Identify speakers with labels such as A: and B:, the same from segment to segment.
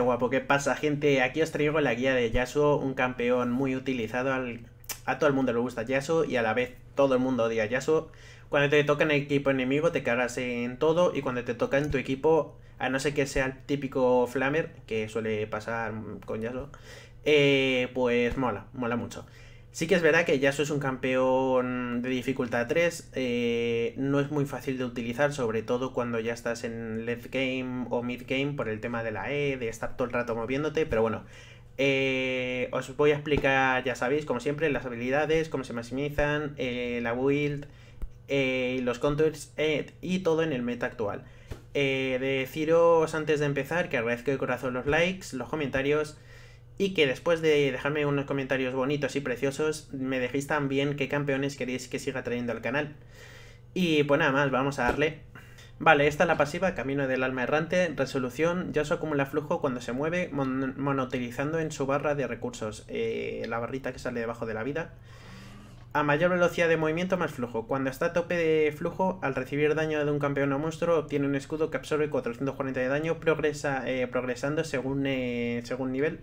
A: guapo. ¿Qué pasa, gente? Aquí os traigo la guía de Yasuo, un campeón muy utilizado. Al... A todo el mundo le gusta Yasuo y a la vez todo el mundo odia Yasuo. Cuando te toca en el equipo enemigo te cagas en todo y cuando te toca en tu equipo, a no ser que sea el típico flamer, que suele pasar con Yasuo, eh, pues mola, mola mucho. Sí que es verdad que Yasuo es un campeón de dificultad 3, eh, no es muy fácil de utilizar, sobre todo cuando ya estás en left game o mid game por el tema de la E, de estar todo el rato moviéndote, pero bueno, eh, os voy a explicar, ya sabéis, como siempre, las habilidades, cómo se maximizan, eh, la build, los counters y todo en el meta actual. deciros antes de empezar que agradezco de corazón los likes, los comentarios y que después de dejarme unos comentarios bonitos y preciosos, me dejéis también qué campeones queréis que siga trayendo al canal. Y pues nada más, vamos a darle. Vale, esta es la pasiva, Camino del Alma Errante, Resolución, ya se acumula flujo cuando se mueve, monotilizando en su barra de recursos, eh, la barrita que sale debajo de la vida. A mayor velocidad de movimiento, más flujo. Cuando está a tope de flujo, al recibir daño de un campeón o monstruo, obtiene un escudo que absorbe 440 de daño, progresa, eh, progresando según, eh, según nivel.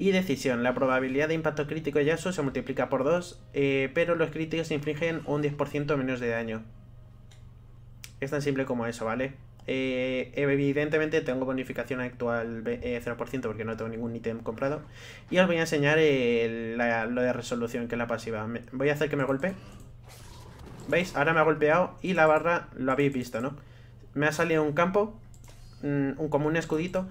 A: Y decisión, la probabilidad de impacto crítico y eso se multiplica por 2, eh, pero los críticos infligen un 10% menos de daño. Es tan simple como eso, ¿vale? Eh, evidentemente tengo bonificación actual 0% eh, porque no tengo ningún ítem comprado. Y os voy a enseñar lo de resolución, que es la pasiva. voy a hacer que me golpee. ¿Veis? Ahora me ha golpeado y la barra lo habéis visto, ¿no? Me ha salido un campo, mm, un, como un escudito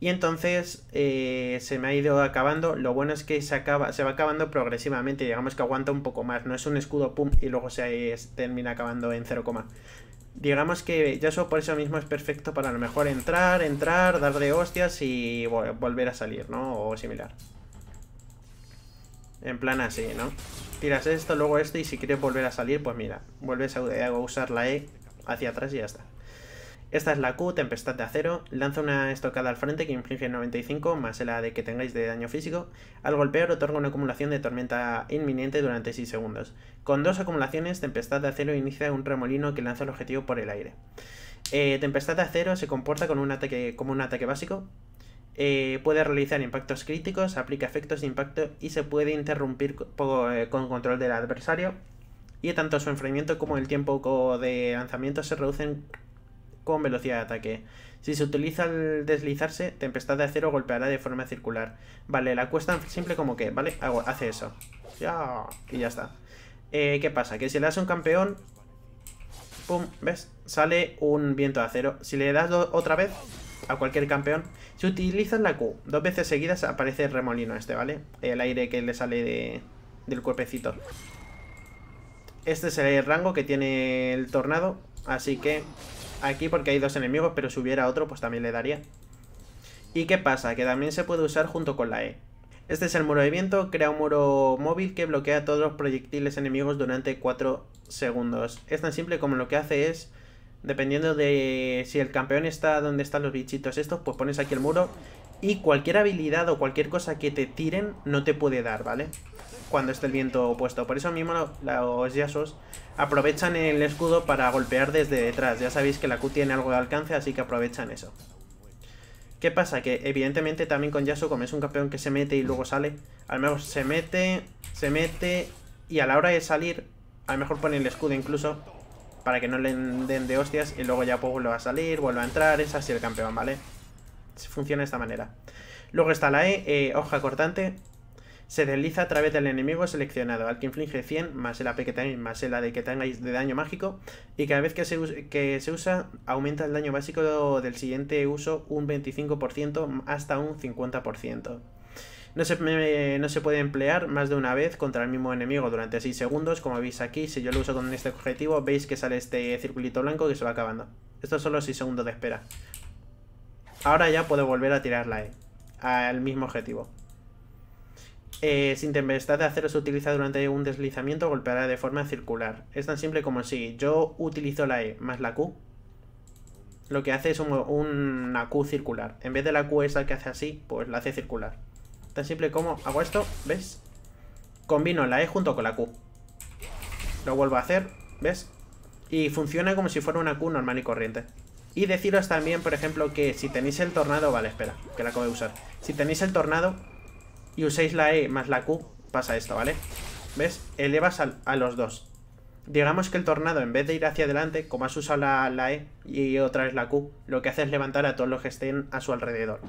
A: y entonces eh, se me ha ido acabando. Lo bueno es que se, acaba, se va acabando progresivamente. Digamos que aguanta un poco más. No es un escudo, pum, y luego se termina acabando en 0, digamos que ya eso por eso mismo es perfecto para a lo mejor entrar, entrar, dar de hostias y volver a salir, ¿no? O similar. En plan así, ¿no? Tiras esto, luego esto y si quieres volver a salir, pues mira, vuelves a usar la E hacia atrás y ya está. Esta es la Q, Tempestad de Acero, lanza una estocada al frente que inflige 95 más la de que tengáis de daño físico. Al golpear otorga una acumulación de tormenta inminente durante 6 segundos. Con dos acumulaciones, Tempestad de Acero inicia un remolino que lanza el objetivo por el aire. Eh, tempestad de Acero se comporta con un ataque, como un ataque básico. Eh, puede realizar impactos críticos, aplica efectos de impacto y se puede interrumpir con, eh, con control del adversario. Y tanto su enfriamiento como el tiempo de lanzamiento se reducen con velocidad de ataque. Si se utiliza al deslizarse, Tempestad de Acero golpeará de forma circular. Vale, la cuesta simple como que, ¿vale? hace eso. Ya, y ya está. Eh, ¿Qué pasa? Que si le das a un campeón... Pum, ¿ves? Sale un viento de acero. Si le das otra vez a cualquier campeón, si utilizas la Q dos veces seguidas aparece el remolino este, ¿vale? El aire que le sale de, del cuerpecito. Este es el rango que tiene el tornado, así que aquí porque hay dos enemigos, pero si hubiera otro, pues también le daría. ¿Y qué pasa? Que también se puede usar junto con la E. Este es el muro de viento, crea un muro móvil que bloquea todos los proyectiles enemigos durante 4 segundos. Es tan simple como lo que hace es, dependiendo de si el campeón está donde están los bichitos estos, pues pones aquí el muro y cualquier habilidad o cualquier cosa que te tiren no te puede dar, ¿vale? cuando esté el viento opuesto. Por eso mismo los Yasos aprovechan el escudo para golpear desde detrás. Ya sabéis que la Q tiene algo de alcance, así que aprovechan eso. ¿Qué pasa? Que evidentemente también con Yasuo, como es un campeón que se mete y luego sale, a lo mejor se mete, se mete, y a la hora de salir, a lo mejor pone el escudo incluso, para que no le den de hostias, y luego ya pues vuelve a salir, vuelve a entrar, es así el campeón, ¿vale? Funciona de esta manera. Luego está la E, eh, hoja cortante, se desliza a través del enemigo seleccionado, al que inflige 100 más el AP que tenéis, más el AD que tengáis de daño mágico, y cada vez que se, usa aumenta el daño básico del siguiente uso un 25% hasta un 50%. No se, no se, puede emplear más de una vez contra el mismo enemigo durante 6 segundos, como veis aquí, si yo lo uso con este objetivo, veis que sale este circulito blanco que se va acabando. Esto son los 6 segundos de espera. Ahora ya puedo volver a tirar la E, al mismo objetivo. Eh, sin tempestad de acero se utiliza durante un deslizamiento, golpeará de forma circular. Es tan simple como si yo utilizo la E más la Q. Lo que hace es una Q circular. En vez de la Q esa que hace así, pues la hace circular. Tan simple como hago esto, ¿ves? Combino la E junto con la Q. Lo vuelvo a hacer, ¿ves? Y funciona como si fuera una Q normal y corriente. Y deciros también, por ejemplo, que si tenéis el tornado... Vale, espera, que la acabo de usar. Si tenéis el tornado, y uséis la E más la Q, pasa esto, ¿vale? ¿Ves? Elevas a, los dos. Digamos que el tornado, en vez de ir hacia adelante, como has usado la, E y otra vez la Q, lo que hace es levantar a todos los que estén a su alrededor.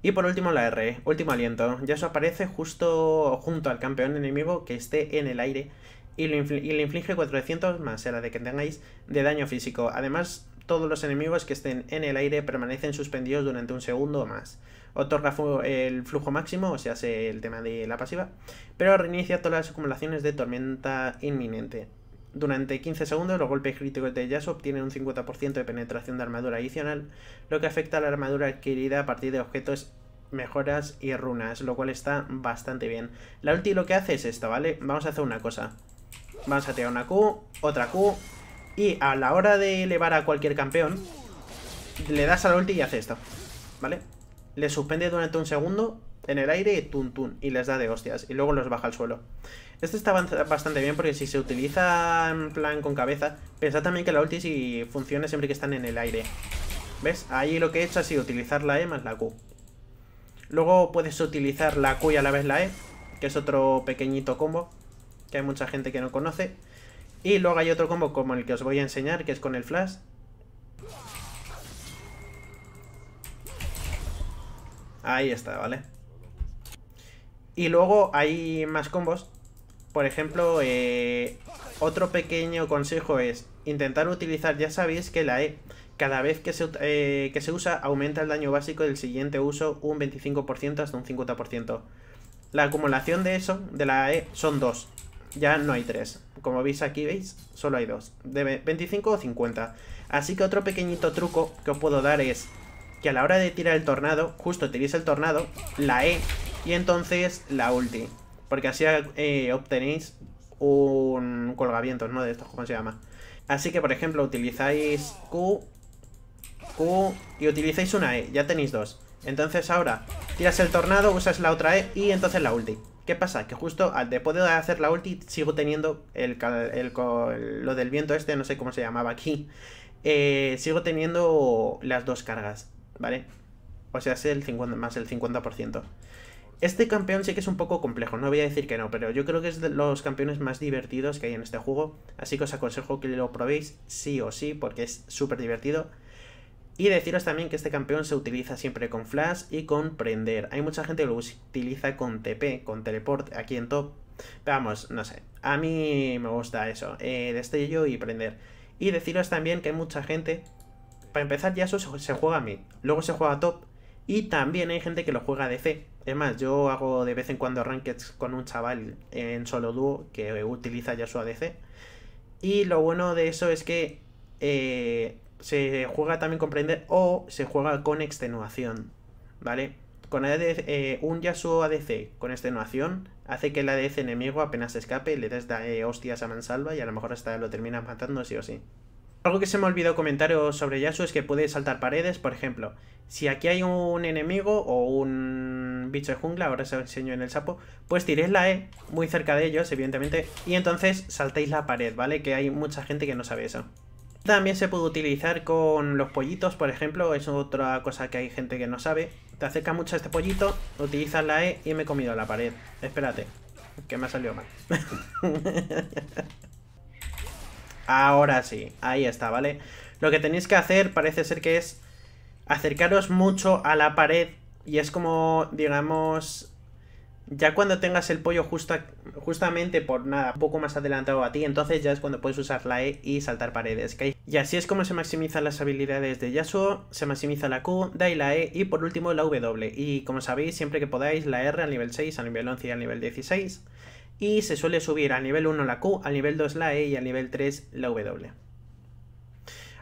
A: Y por último la R, ¿eh? último aliento. Ya eso aparece justo junto al campeón enemigo que esté en el aire y, le inflige 400 más la de que tengáis de daño físico. Además, todos los enemigos que estén en el aire permanecen suspendidos durante un segundo o más otorga el flujo máximo, o sea, hace el tema de la pasiva, pero reinicia todas las acumulaciones de tormenta inminente. Durante 15 segundos los golpes críticos de Yasuo obtienen un 50% de penetración de armadura adicional, lo que afecta a la armadura adquirida a partir de objetos mejoras y runas, lo cual está bastante bien. La ulti lo que hace es esto, ¿vale? Vamos a hacer una cosa. Vamos a tirar una Q, otra Q, y a la hora de elevar a cualquier campeón, le das a la ulti y hace esto, ¿vale? le suspende durante un segundo en el aire y tun y les da de hostias, y luego los baja al suelo. Esto está bastante bien porque si se utiliza en plan con cabeza, pensad también que la ulti si funciona siempre que están en el aire. ¿Ves? Ahí lo que he hecho ha sido utilizar la E más la Q. Luego puedes utilizar la Q y a la vez la E, que es otro pequeñito combo que hay mucha gente que no conoce. Y luego hay otro combo como el que os voy a enseñar, que es con el flash, Ahí está, ¿vale? Y luego hay más combos. Por ejemplo, eh, otro pequeño consejo es intentar utilizar, ya sabéis que la E, cada vez que se, eh, que se usa, aumenta el daño básico del siguiente uso un 25% hasta un 50%. La acumulación de eso, de la E, son dos. Ya no hay tres. Como veis aquí, ¿veis? Solo hay dos. De 25 o 50. Así que otro pequeñito truco que os puedo dar es que a la hora de tirar el tornado, justo utiliza el tornado, la E y entonces la ulti. Porque así eh, obtenéis un colgamiento ¿no? De estos, ¿cómo se llama? Así que, por ejemplo, utilizáis Q, Q y utilizáis una E, ya tenéis dos. Entonces ahora tiras el tornado, usas la otra E y entonces la ulti. ¿Qué pasa? Que justo al de hacer la ulti sigo teniendo lo del viento este, no sé cómo se llamaba aquí. Eh, sigo teniendo las dos cargas. ¿vale? O sea, es el 50, más el 50%. Este campeón sí que es un poco complejo, no voy a decir que no, pero yo creo que es de los campeones más divertidos que hay en este juego, así que os aconsejo que lo probéis sí o sí, porque es súper divertido. Y deciros también que este campeón se utiliza siempre con flash y con prender. Hay mucha gente que lo utiliza con TP, con teleport, aquí en top. vamos, no sé, a mí me gusta eso, eh, destello y prender. Y deciros también que hay mucha gente para empezar, ya se, juega juega mid, luego se juega top, y también hay gente que lo juega ADC. Es más, yo hago de vez en cuando rankings con un chaval en solo dúo que utiliza ya su ADC. Y lo bueno de eso es que eh, se juega también con prender o se juega con extenuación, ¿vale? Con eh, un Yasuo ADC con extenuación hace que el ADC enemigo apenas escape, le des da, eh, hostias a mansalva y a lo mejor hasta lo terminas matando sí o sí. Algo que se me ha olvidado comentar sobre Yasuo es que puede saltar paredes, por ejemplo. Si aquí hay un enemigo o un bicho de jungla, ahora se lo enseño en el sapo, pues tiréis la E muy cerca de ellos, evidentemente, y entonces saltéis la pared, ¿vale? Que hay mucha gente que no sabe eso. También se puede utilizar con los pollitos, por ejemplo, es otra cosa que hay gente que no sabe. Te acerca mucho a este pollito, utilizas la E y me he comido la pared. Espérate, que me ha salido mal. Ahora sí, ahí está, ¿vale? Lo que tenéis que hacer parece ser que es acercaros mucho a la pared y es como, digamos, ya cuando tengas el pollo justamente por nada, un poco más adelantado a ti, entonces ya es cuando puedes usar la E y saltar paredes. ¿okay? Y así es como se maximizan las habilidades de Yasuo, se maximiza la Q, da la E y por último la W. Y como sabéis, siempre que podáis, la R al nivel 6, al nivel 11 y al nivel 16 y se suele subir al nivel 1 la Q, al nivel 2 la E y al nivel 3 la W.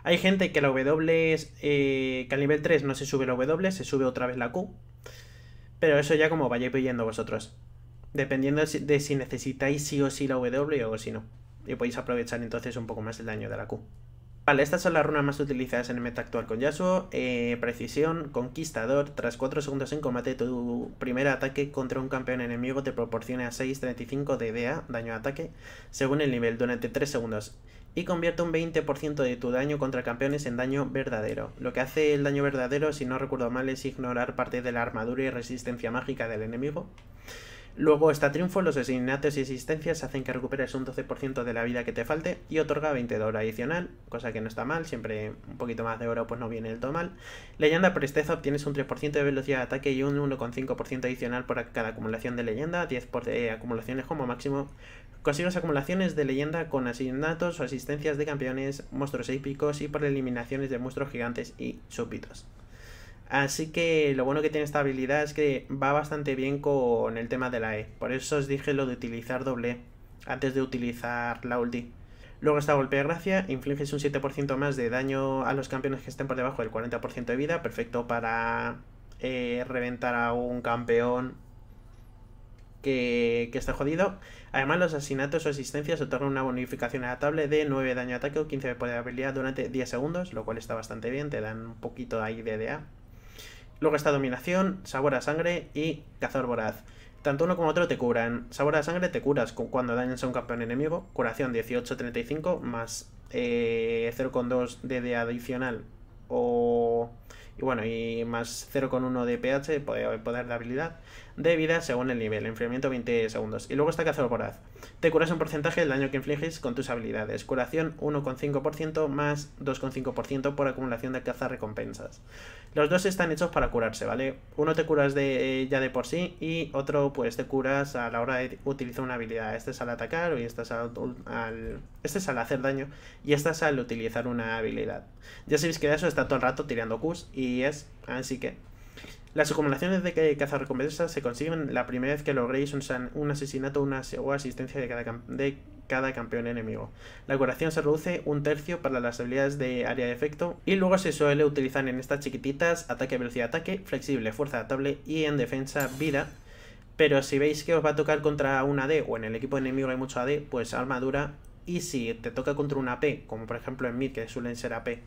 A: Hay gente que la W eh, que al nivel 3 no se sube la W, se sube otra vez la Q. Pero eso ya como vayáis pidiendo vosotros. Dependiendo de si necesitáis sí o sí la W o si no. Y podéis aprovechar entonces un poco más el daño de la Q. Vale, estas son las runas más utilizadas en el meta actual con Yasuo. Eh, precisión, conquistador. Tras 4 segundos en combate, tu primer ataque contra un campeón enemigo te proporciona 6.35 de DA, daño de ataque, según el nivel, durante 3 segundos. Y convierte un 20% de tu daño contra campeones en daño verdadero. Lo que hace el daño verdadero, si no recuerdo mal, es ignorar parte de la armadura y resistencia mágica del enemigo. Luego está triunfo, los asignatos y asistencias hacen que recuperes un 12% de la vida que te falte y otorga 20 de oro adicional, cosa que no está mal, siempre un poquito más de oro pues no viene del todo mal. Leyenda presteza, obtienes un 3% de velocidad de ataque y un 1,5% adicional por cada acumulación de leyenda, 10 por, eh, acumulaciones como máximo. Consigues acumulaciones de leyenda con asignatos o asistencias de campeones, monstruos épicos y por eliminaciones de monstruos gigantes y súbditos. Así que lo bueno que tiene esta habilidad es que va bastante bien con el tema de la E. Por eso os dije lo de utilizar doble e, antes de utilizar la ulti. Luego está golpe de gracia, infliges un 7% más de daño a los campeones que estén por debajo del 40% de vida, perfecto para eh, reventar a un campeón que, está jodido. Además, los asesinatos o asistencias otorgan una bonificación adaptable de 9 daño de ataque o 15 de poder de habilidad durante 10 segundos, lo cual está bastante bien, te dan un poquito ahí de DA. Luego está Dominación, Sabor a Sangre y Cazador Voraz. Tanto uno como otro te curan. Sabor a Sangre te curas cuando dañas a un campeón enemigo. Curación 18-35 más 0,2 eh, de adicional o y bueno, y más 0,1 de pH, poder de habilidad de vida según el nivel, enfriamiento 20 segundos. Y luego está Cazador Voraz. Te curas un porcentaje del daño que infliges con tus habilidades. Curación 1,5% más 2,5% por acumulación de caza recompensas. Los dos están hechos para curarse, ¿vale? Uno te curas de, eh, ya de por sí y otro pues te curas a la hora de utilizar una habilidad. Este es al atacar y este es al, este es al hacer daño y este es al utilizar una habilidad. Ya sabéis que eso está todo el rato tirando Qs y es así que las acumulaciones de recompensas se consiguen la primera vez que logréis un, asesinato o asistencia de cada, campeón enemigo. La curación se reduce un tercio para las habilidades de área de efecto y luego se suele utilizar en estas chiquititas ataque, velocidad, ataque, flexible, fuerza adaptable y en defensa vida. Pero si veis que os va a tocar contra una D o en el equipo enemigo hay mucho AD, pues armadura. Y si te toca contra una P, como por ejemplo en mid que suelen ser AP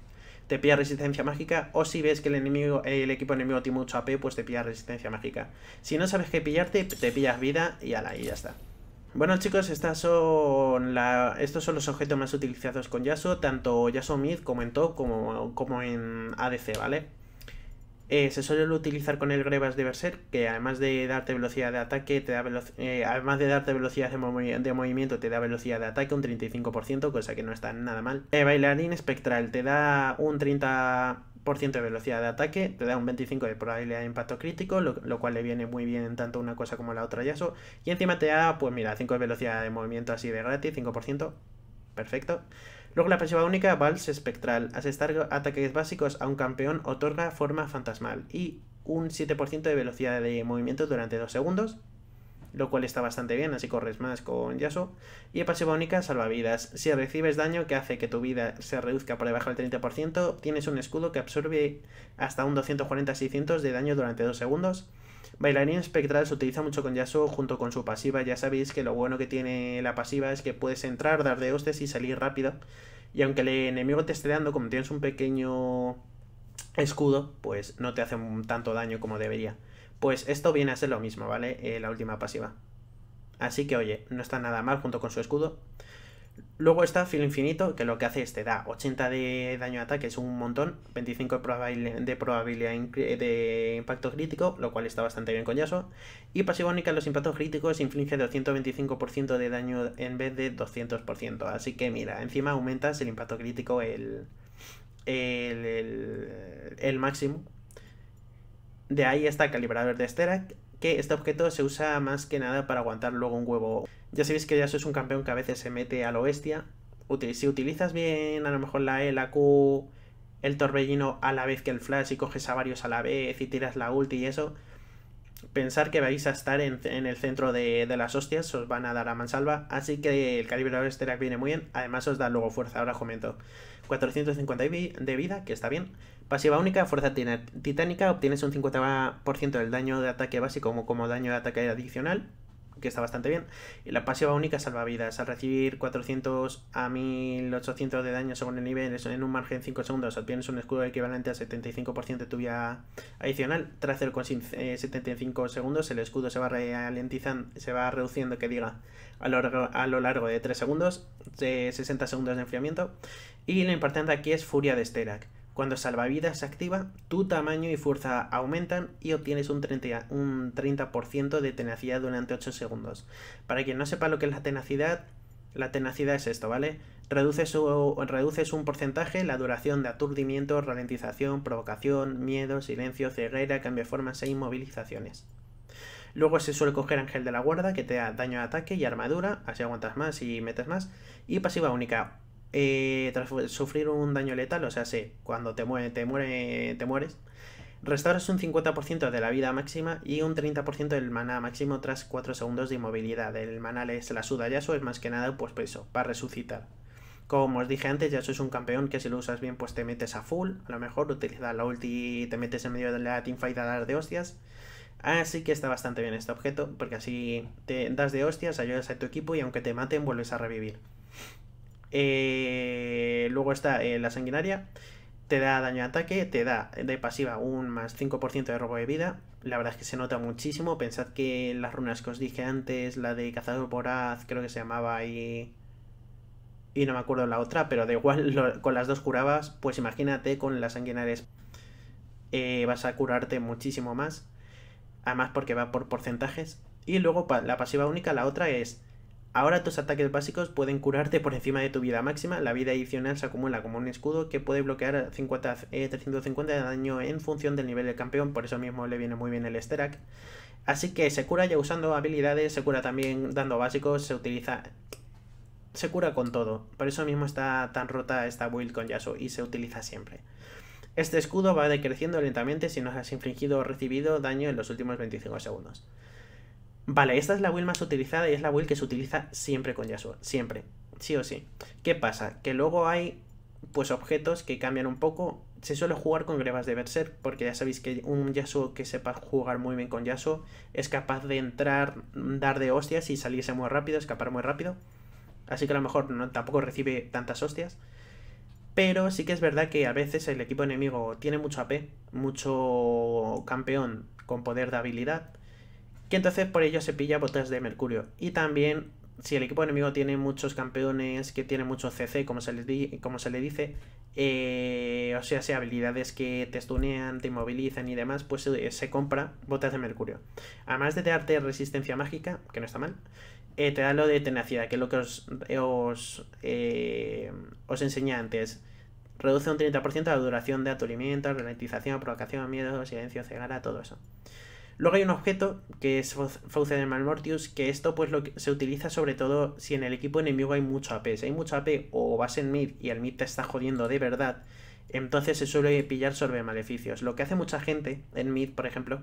A: te pilla resistencia mágica, o si ves que el enemigo, el equipo enemigo tiene mucho AP, pues te pilla resistencia mágica. Si no sabes qué pillarte, te pillas vida y ala, y ya está. Bueno chicos, estas son la... estos son los objetos más utilizados con Yasuo, tanto Yasuo Mid como en Top como, como en ADC, ¿vale? Eh, se suele utilizar con el Grebas de Berserk, que además de darte velocidad de ataque, te da eh, además de darte velocidad de, movimiento, te da velocidad de ataque un 35%, cosa que no está nada mal. Eh, Bailarín Espectral te da un 30% de velocidad de ataque, te da un 25% de probabilidad de impacto crítico, lo, cual le viene muy bien tanto una cosa como la otra Yasuo. Y encima te da, pues mira, 5 de velocidad de movimiento así de gratis, 5%, perfecto. Luego la pasiva única Vals Espectral. Asestar ataques básicos a un campeón otorga forma fantasmal y un 7% de velocidad de movimiento durante 2 segundos, lo cual está bastante bien, así corres más con Yasuo. Y la pasiva única Salvavidas. Si recibes daño que hace que tu vida se reduzca por debajo del 30%, tienes un escudo que absorbe hasta un 240-600 de daño durante 2 segundos Bailarín Espectral se utiliza mucho con Yasuo junto con su pasiva. Ya sabéis que lo bueno que tiene la pasiva es que puedes entrar, dar de hostes y salir rápido. Y aunque el enemigo te esté dando, como tienes un pequeño escudo, pues no te hace tanto daño como debería. Pues esto viene a ser lo mismo, ¿vale? Eh, la última pasiva. Así que oye, no está nada mal junto con su escudo. Luego está Filo Infinito, que lo que hace es te da 80 de daño de ataque, es un montón, 25 de probabilidad, de, impacto crítico, lo cual está bastante bien con Y Pasivónica en los impactos críticos inflige 225% de daño en vez de 200%. Así que mira, encima aumentas el impacto crítico el, el, el, el máximo. De ahí está Calibrador de Estera, que este objeto se usa más que nada para aguantar luego un huevo ya sabéis que ya sois un campeón que a veces se mete a lo bestia. Si utilizas bien a lo mejor la E, la Q, el torbellino a la vez que el flash y coges a varios a la vez y tiras la ulti y eso, pensar que vais a estar en, el centro de, las hostias, os van a dar a mansalva, así que el calibre de le viene muy bien, además os da luego fuerza, ahora comento. 450 de vida, que está bien. Pasiva única, fuerza titánica, obtienes un 50% del daño de ataque básico como, como daño de ataque adicional que está bastante bien. Y la pasiva única salvavidas. Al recibir 400 a 1800 de daño según el nivel, en un margen de 5 segundos, obtienes un escudo equivalente al 75% de tu vida adicional. Tras el con 75 eh, segundos, el escudo se va se va reduciendo, que diga, a lo, largo, a lo largo de 3 segundos, de 60 segundos de enfriamiento. Y lo importante aquí es Furia de Sterak. Cuando salvavidas se activa, tu tamaño y fuerza aumentan y obtienes un 30%, de tenacidad durante 8 segundos. Para quien no sepa lo que es la tenacidad, la tenacidad es esto, ¿vale? Reduce un porcentaje la duración de aturdimiento, ralentización, provocación, miedo, silencio, ceguera, cambio de formas e inmovilizaciones. Luego se suele coger Ángel de la Guarda, que te da daño de ataque y armadura, así aguantas más y metes más. Y pasiva única, eh, tras sufrir un daño letal, o sea, sí, cuando te, muere, te, mueres, restauras un 50% de la vida máxima y un 30% del maná máximo tras 4 segundos de inmovilidad. El maná es la suda Yasuo, es más que nada pues eso, para resucitar. Como os dije antes, Yasuo es un campeón que si lo usas bien pues te metes a full, a lo mejor utiliza la ulti y te metes en medio de la teamfight a dar de hostias. Así que está bastante bien este objeto, porque así te das de hostias, ayudas a tu equipo y aunque te maten vuelves a revivir. Eh, luego está eh, la sanguinaria. Te da daño de ataque, te da de pasiva un más 5% de robo de vida. La verdad es que se nota muchísimo. Pensad que las runas que os dije antes, la de cazador voraz, creo que se llamaba ahí. Y no me acuerdo la otra, pero de igual, con las dos curabas, pues imagínate con las sanguinarias. Eh, vas a curarte muchísimo más. Además, porque va por porcentajes. Y luego la pasiva única, la otra es Ahora tus ataques básicos pueden curarte por encima de tu vida máxima. La vida adicional se acumula como un escudo que puede bloquear 50, 350 eh, de daño en función del nivel del campeón. Por eso mismo le viene muy bien el Sterak. Así que se cura ya usando habilidades, se cura también dando básicos, se utiliza... Se cura con todo. Por eso mismo está tan rota esta build con Yasuo y se utiliza siempre. Este escudo va decreciendo lentamente si no has infligido o recibido daño en los últimos 25 segundos. Vale, esta es la build más utilizada y es la build que se utiliza siempre con Yasuo. Siempre. Sí o sí. ¿Qué pasa? Que luego hay pues objetos que cambian un poco. Se suele jugar con grebas de Berserk, porque ya sabéis que un Yasuo que sepa jugar muy bien con Yasuo es capaz de entrar, dar de hostias y salirse muy rápido, escapar muy rápido. Así que a lo mejor no, tampoco recibe tantas hostias. Pero sí que es verdad que a veces el equipo enemigo tiene mucho AP, mucho campeón con poder de habilidad que entonces por ello se pilla botas de mercurio. Y también, si el equipo enemigo tiene muchos campeones, que tiene mucho CC, como se le, como se le dice, eh, o sea, si habilidades que te stunean, te inmovilizan y demás, pues eh, se compra botas de mercurio. Además de darte resistencia mágica, que no está mal, eh, te da lo de tenacidad, que es lo que os, os, enseñé antes. Reduce un 30% la duración de aturdimiento, ralentización, provocación, miedo, silencio, cegada, todo eso. Luego hay un objeto que es de Malmortius, que esto pues lo que se utiliza sobre todo si en el equipo enemigo hay mucho AP. Si hay mucho AP o vas en mid y el mid te está jodiendo de verdad, entonces se suele pillar sobre maleficios. Lo que hace mucha gente en mid, por ejemplo,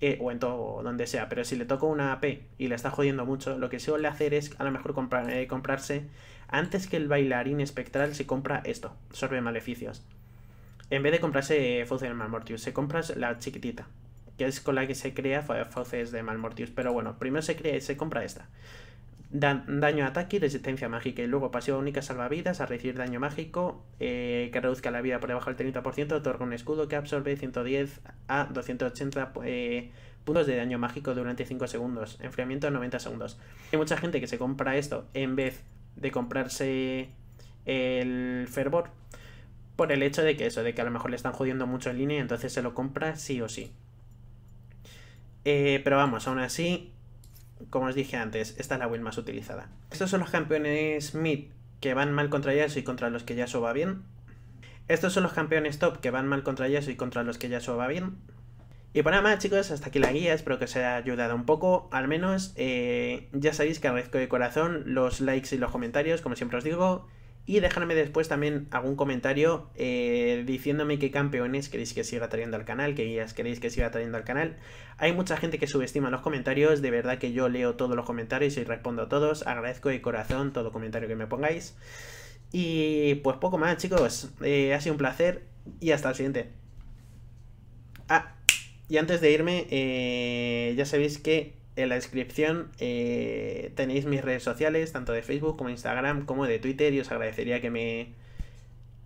A: eh, o en todo donde sea, pero si le toca una AP y le está jodiendo mucho, lo que suele hacer es a lo mejor comprar, eh, comprarse, antes que el bailarín espectral, se compra esto, sorbe maleficios. En vez de comprarse eh, de Malmortius, se compra la chiquitita, que es con la que se crea Fauces de Malmortius. Pero bueno, primero se crea se compra esta. Da daño, ataque y resistencia mágica. Y luego pasiva única salvavidas a recibir daño mágico eh, que reduzca la vida por debajo del 30%. Otorga un escudo que absorbe 110 a 280 eh, puntos de daño mágico durante 5 segundos. Enfriamiento 90 segundos. Hay mucha gente que se compra esto en vez de comprarse el fervor. Por el hecho de que eso, de que a lo mejor le están jodiendo mucho en línea, entonces se lo compra sí o sí. Eh, pero vamos, aún así, como os dije antes, esta es la build más utilizada. Estos son los campeones mid que van mal contra Yasuo y contra los que Yasuo va bien. Estos son los campeones top que van mal contra Yasuo y contra los que Yasuo va bien. Y por nada más chicos, hasta aquí la guía, espero que os haya ayudado un poco, al menos eh, ya sabéis que agradezco de corazón los likes y los comentarios, como siempre os digo, y dejadme después también algún comentario eh, diciéndome qué campeones queréis que siga trayendo al canal, qué guías queréis que siga trayendo al canal. Hay mucha gente que subestima los comentarios, de verdad que yo leo todos los comentarios y respondo a todos. Agradezco de corazón todo comentario que me pongáis. Y pues poco más chicos, eh, ha sido un placer y hasta el siguiente. Ah, y antes de irme, eh, ya sabéis que en la descripción eh, tenéis mis redes sociales, tanto de Facebook como Instagram, como de Twitter, y os agradecería que me,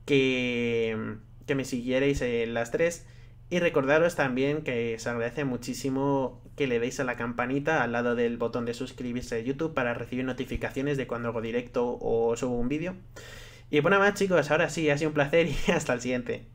A: que, me siguierais en las tres. Y recordaros también que os agradece muchísimo que le deis a la campanita al lado del botón de suscribirse de YouTube para recibir notificaciones de cuando hago directo o subo un vídeo. Y bueno, más chicos, ahora sí, ha sido un placer y hasta el siguiente.